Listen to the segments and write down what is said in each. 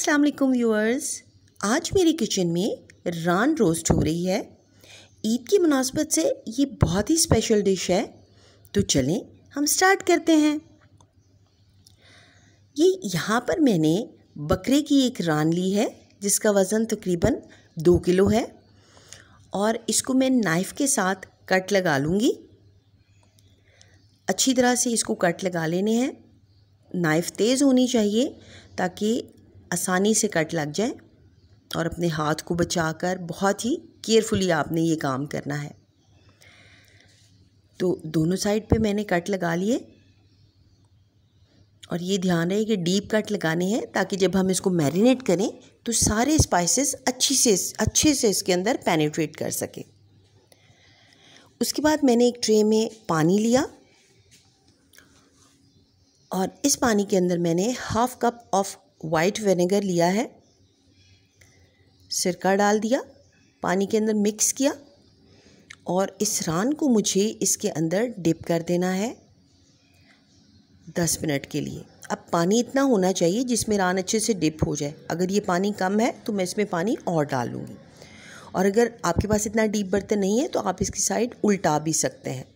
अस्सलाम वालेकुम व्यूअर्स आज मेरे किचन में रान रोस्ट हो रही है ईद की मुनासबत से ये बहुत ही स्पेशल डिश है तो चलें हम स्टार्ट करते हैं ये यहाँ पर मैंने बकरे की एक रान ली है जिसका वज़न तकरीबन दो किलो है और इसको मैं नाइफ़ के साथ कट लगा लूँगी अच्छी तरह से इसको कट लगा लेने हैं नाइफ़ तेज़ होनी चाहिए ताकि आसानी से कट लग जाए और अपने हाथ को बचाकर बहुत ही केयरफुली आपने ये काम करना है तो दोनों साइड पे मैंने कट लगा लिए और ये ध्यान रहे कि डीप कट लगाने हैं ताकि जब हम इसको मैरिनेट करें तो सारे स्पाइसेस अच्छी से अच्छे से इसके अंदर पेनिट्रेट कर सकें उसके बाद मैंने एक ट्रे में पानी लिया और इस पानी के अंदर मैंने half cup of white vinegar लिया है सिरका डाल दिया पानी के अंदर मिक्स किया और इस रान को मुझे इसके अंदर डिप कर देना है दस मिनट के लिए अब पानी इतना होना चाहिए जिसमें रान अच्छे से डिप हो जाए अगर ये पानी कम है तो मैं इसमें पानी और डालूँगी और अगर आपके पास इतना डीप बर्तन नहीं है तो आप इसकी साइड उल्टा भी सकते हैं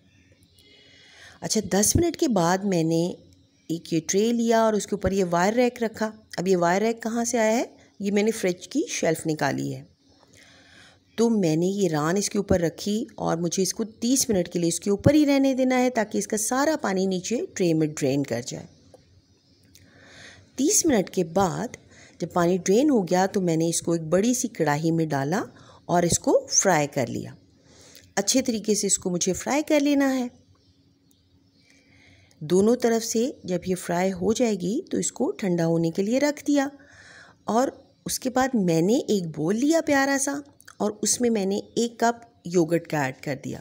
अच्छा दस मिनट के बाद मैंने एक ये ट्रे लिया और उसके ऊपर ये वायर रैक रखा अब ये वायर रैक कहाँ से आया है ये मैंने फ्रिज की शेल्फ़ निकाली है तो मैंने ये रान इसके ऊपर रखी और मुझे इसको 30 मिनट के लिए इसके ऊपर ही रहने देना है ताकि इसका सारा पानी नीचे ट्रे में ड्रेन कर जाए 30 मिनट के बाद जब पानी ड्रेन हो गया तो मैंने इसको एक बड़ी सी कढ़ाई में डाला और इसको फ्राई कर लिया अच्छे तरीके से इसको मुझे फ्राई कर लेना है दोनों तरफ से जब ये फ्राई हो जाएगी तो इसको ठंडा होने के लिए रख दिया और उसके बाद मैंने एक बोल लिया प्यारा सा और उसमें मैंने एक कप योगर्ट का ऐड कर दिया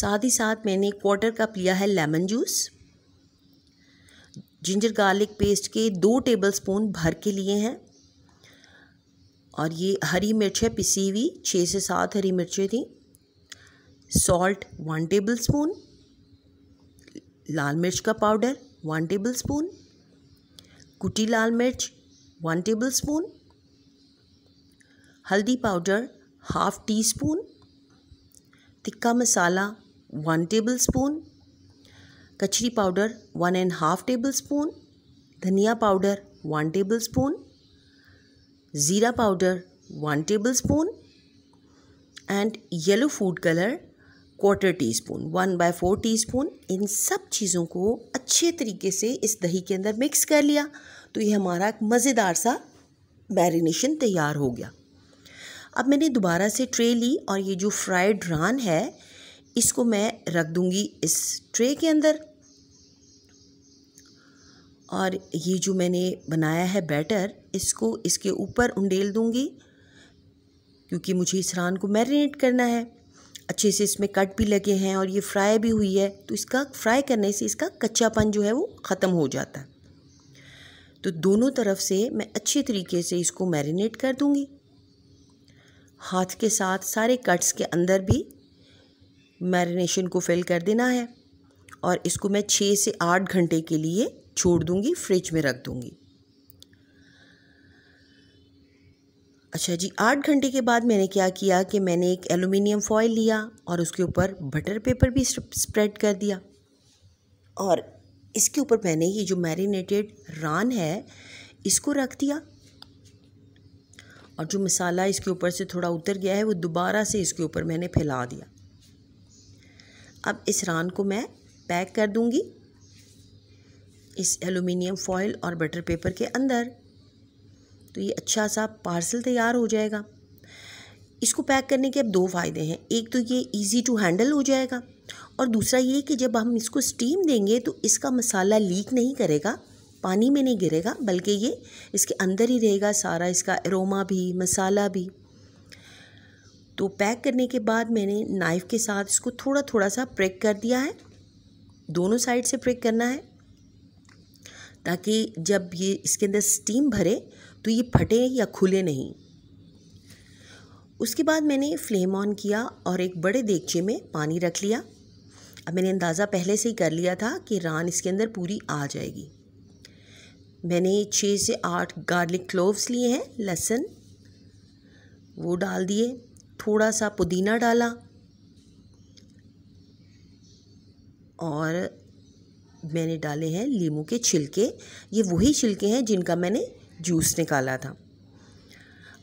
साथ ही साथ मैंने क्वार्टर कप लिया है lemon juice ginger garlic paste के दो टेबलस्पून भर के लिए हैं और ये हरी मिर्च है पिसी हुई छः से सात हरी मिर्चें थी सॉल्ट वन टेबलस्पून लाल मिर्च का पाउडर वन टेबल स्पून कुटी लाल मिर्च वन टेबल स्पून हल्दी powder half teaspoon tikka masala one tablespoon कचरी powder one and half tablespoon धनिया पाउडर वन टेबल स्पून ज़ीरा powder one tablespoon and yellow food colour quarter teaspoon one by four teaspoon इन सब चीज़ों को अच्छे तरीके से इस दही के अंदर मिक्स कर लिया तो ये हमारा एक मज़ेदार सा मैरिनेशन तैयार हो गया अब मैंने दोबारा से ट्रे ली और ये जो फ्राइड रान है इसको मैं रख दूँगी इस ट्रे के अंदर और ये जो मैंने बनाया है बैटर इसको इसके ऊपर उंडेल दूँगी क्योंकि मुझे इस रान को मैरिनेट करना है अच्छे से इसमें कट भी लगे हैं और ये फ्राई भी हुई है तो इसका फ्राई करने से इसका कच्चापन जो है वो ख़त्म हो जाता है तो दोनों तरफ से मैं अच्छे तरीके से इसको मैरिनेट कर दूँगी हाथ के साथ सारे कट्स के अंदर भी मैरिनेशन को फिल कर देना है और इसको मैं छः से आठ घंटे के लिए छोड़ दूँगी फ्रिज में रख दूँगी अच्छा जी आठ घंटे के बाद मैंने क्या किया कि मैंने एक एलुमिनियम फॉयल लिया और उसके ऊपर बटर पेपर भी स्प्रेड कर दिया और इसके ऊपर मैंने ये जो मैरिनेटेड रान है इसको रख दिया और जो मसाला इसके ऊपर से थोड़ा उतर गया है वो दोबारा से इसके ऊपर मैंने फैला दिया अब इस रान को मैं पैक कर दूँगी इस एलुमिनियम फॉयल और बटर पेपर के अंदर तो ये अच्छा सा पार्सल तैयार हो जाएगा इसको पैक करने के अब दो फ़ायदे हैं एक तो ये इजी टू हैंडल हो जाएगा और दूसरा ये कि जब हम इसको स्टीम देंगे तो इसका मसाला लीक नहीं करेगा पानी में नहीं गिरेगा बल्कि ये इसके अंदर ही रहेगा सारा इसका एरोमा भी मसाला भी तो पैक करने के बाद मैंने नाइफ़ के साथ इसको थोड़ा थोड़ा सा प्रेक कर दिया है दोनों साइड से प्रेक करना है ताकि जब ये इसके अंदर स्टीम भरे तो ये फटे या खुले नहीं उसके बाद मैंने फ्लेम ऑन किया और एक बड़े देगचे में पानी रख लिया अब मैंने अंदाज़ा पहले से ही कर लिया था कि रान इसके अंदर पूरी आ जाएगी मैंने छः से आठ गार्लिक क्लोव्स लिए हैं लहसुन वो डाल दिए थोड़ा सा पुदीना डाला और मैंने डाले हैं लीमू के छिलके ये वही छिलके हैं जिनका मैंने जूस निकाला था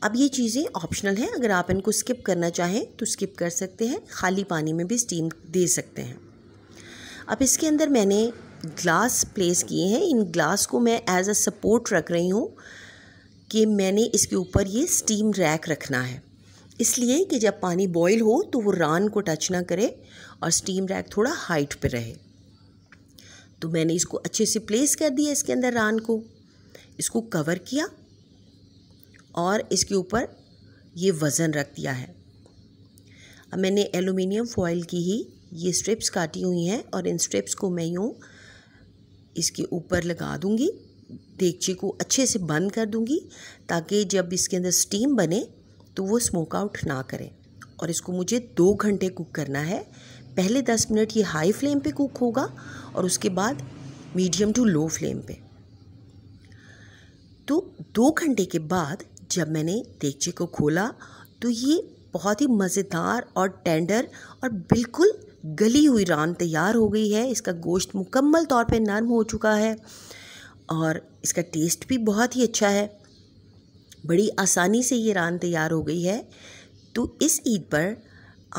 अब ये चीज़ें ऑप्शनल हैं अगर आप इनको स्किप करना चाहें तो स्किप कर सकते हैं खाली पानी में भी स्टीम दे सकते हैं अब इसके अंदर मैंने ग्लास प्लेस किए हैं इन ग्लास को मैं एज अ सपोर्ट रख रही हूँ कि मैंने इसके ऊपर ये स्टीम रैक रखना है इसलिए कि जब पानी बॉईल हो तो वो रान को टच ना करे और स्टीम रैक थोड़ा हाइट पर रहे तो मैंने इसको अच्छे से प्लेस कर दिया इसके अंदर रान को इसको कवर किया और इसके ऊपर ये वज़न रख दिया है अब मैंने एलुमिनियम फॉइल की ही ये स्ट्रिप्स काटी हुई हैं और इन स्ट्रिप्स को मैं यूँ इसके ऊपर लगा दूँगी देगची को अच्छे से बंद कर दूँगी ताकि जब इसके अंदर स्टीम बने तो वो स्मोक आउट ना करें और इसको मुझे दो घंटे कुक करना है पहले दस मिनट ये हाई फ्लेम पे कुक होगा और उसके बाद मीडियम टू लो फ्लेम पे तो दो घंटे के बाद जब मैंने देगचे को खोला तो ये बहुत ही मज़ेदार और टेंडर और बिल्कुल गली हुई रान तैयार हो गई है इसका गोश्त मुकम्मल तौर पे नरम हो चुका है और इसका टेस्ट भी बहुत ही अच्छा है बड़ी आसानी से ये रान तैयार हो गई है तो इस ईद पर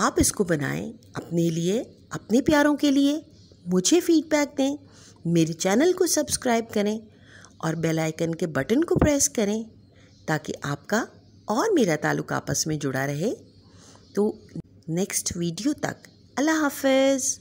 आप इसको बनाएं अपने लिए अपने प्यारों के लिए मुझे फीडबैक दें मेरे चैनल को सब्सक्राइब करें और बेल आइकन के बटन को प्रेस करें ताकि आपका और मेरा ताल्लुक आपस में जुड़ा रहे तो नेक्स्ट वीडियो तक अल्लाह हाफिज़